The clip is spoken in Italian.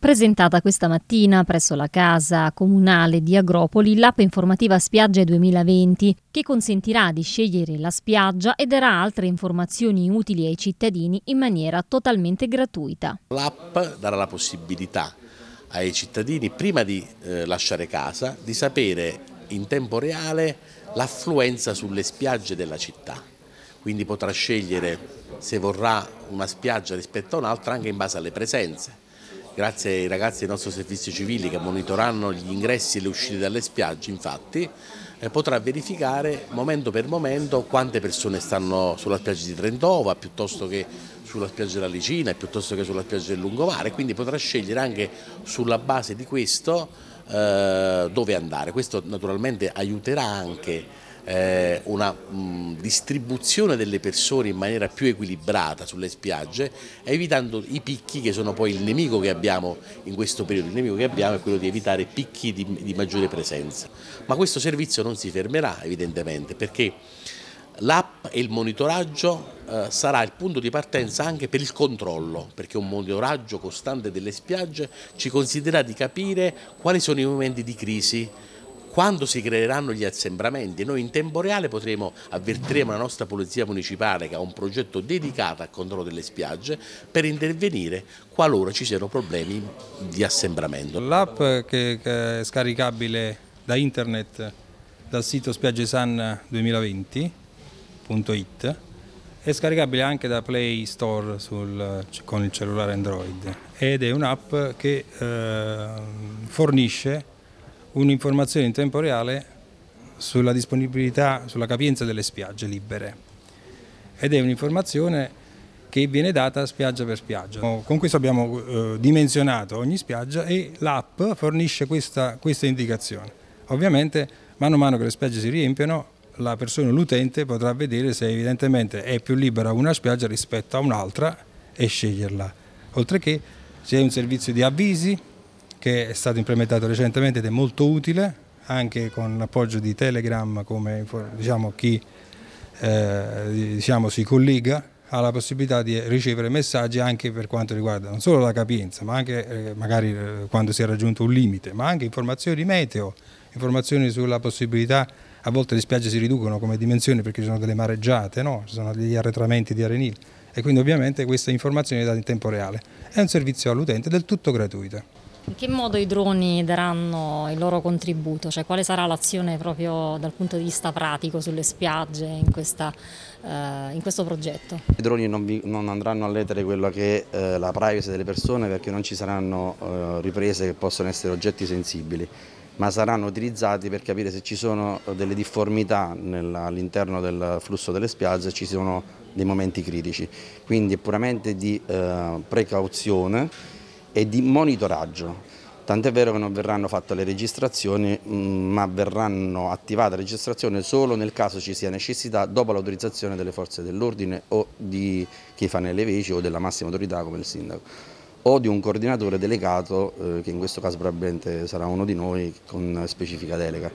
Presentata questa mattina presso la Casa Comunale di Agropoli l'app informativa Spiagge 2020 che consentirà di scegliere la spiaggia e darà altre informazioni utili ai cittadini in maniera totalmente gratuita. L'app darà la possibilità ai cittadini prima di eh, lasciare casa di sapere in tempo reale l'affluenza sulle spiagge della città quindi potrà scegliere se vorrà una spiaggia rispetto a un'altra anche in base alle presenze Grazie ai ragazzi del nostro servizio civile che monitorano gli ingressi e le uscite dalle spiagge, infatti, eh, potrà verificare momento per momento quante persone stanno sulla spiaggia di Trentova piuttosto che sulla spiaggia della Licina piuttosto che sulla spiaggia del Lungomare, quindi potrà scegliere anche sulla base di questo eh, dove andare. Questo naturalmente aiuterà anche eh, una mm, distribuzione delle persone in maniera più equilibrata sulle spiagge, evitando i picchi che sono poi il nemico che abbiamo in questo periodo. Il nemico che abbiamo è quello di evitare picchi di, di maggiore presenza. Ma questo servizio non si fermerà evidentemente perché l'app e il monitoraggio eh, sarà il punto di partenza anche per il controllo, perché un monitoraggio costante delle spiagge ci consentirà di capire quali sono i momenti di crisi, quando si creeranno gli assembramenti noi in tempo reale potremo, avvertiremo la nostra polizia municipale che ha un progetto dedicato al controllo delle spiagge per intervenire qualora ci siano problemi di assembramento. L'app che è scaricabile da internet dal sito spiaggesan2020.it è scaricabile anche da Play Store sul, con il cellulare Android ed è un'app che eh, fornisce un'informazione in tempo reale sulla disponibilità, sulla capienza delle spiagge libere ed è un'informazione che viene data spiaggia per spiaggia. Con questo abbiamo eh, dimensionato ogni spiaggia e l'app fornisce questa, questa indicazione. Ovviamente mano a mano che le spiagge si riempiono la persona, l'utente potrà vedere se evidentemente è più libera una spiaggia rispetto a un'altra e sceglierla. Oltre che c'è un servizio di avvisi che è stato implementato recentemente ed è molto utile anche con l'appoggio di Telegram come diciamo, chi eh, diciamo, si collega ha la possibilità di ricevere messaggi anche per quanto riguarda non solo la capienza, ma anche eh, magari eh, quando si è raggiunto un limite, ma anche informazioni meteo, informazioni sulla possibilità, a volte le spiagge si riducono come dimensioni perché ci sono delle mareggiate, no? ci sono degli arretramenti di arenili e quindi ovviamente questa informazione è data in tempo reale. È un servizio all'utente del tutto gratuito. In che modo i droni daranno il loro contributo? Cioè, quale sarà l'azione proprio dal punto di vista pratico sulle spiagge in, questa, eh, in questo progetto? I droni non, vi, non, andranno a letere quella che è eh, la privacy delle persone perché non ci saranno eh, riprese che possono essere oggetti sensibili ma saranno utilizzati per capire se ci sono delle difformità all'interno del flusso delle spiagge, e ci sono dei momenti critici. Quindi è puramente di eh, precauzione e di monitoraggio. Tant'è vero che non verranno fatte le registrazioni, mm, ma verranno attivate le registrazioni solo nel caso ci sia necessità dopo l'autorizzazione delle forze dell'ordine o di chi fa nelle veci o della massima autorità come il sindaco o di un coordinatore delegato, eh, che in questo caso probabilmente sarà uno di noi, con specifica delega.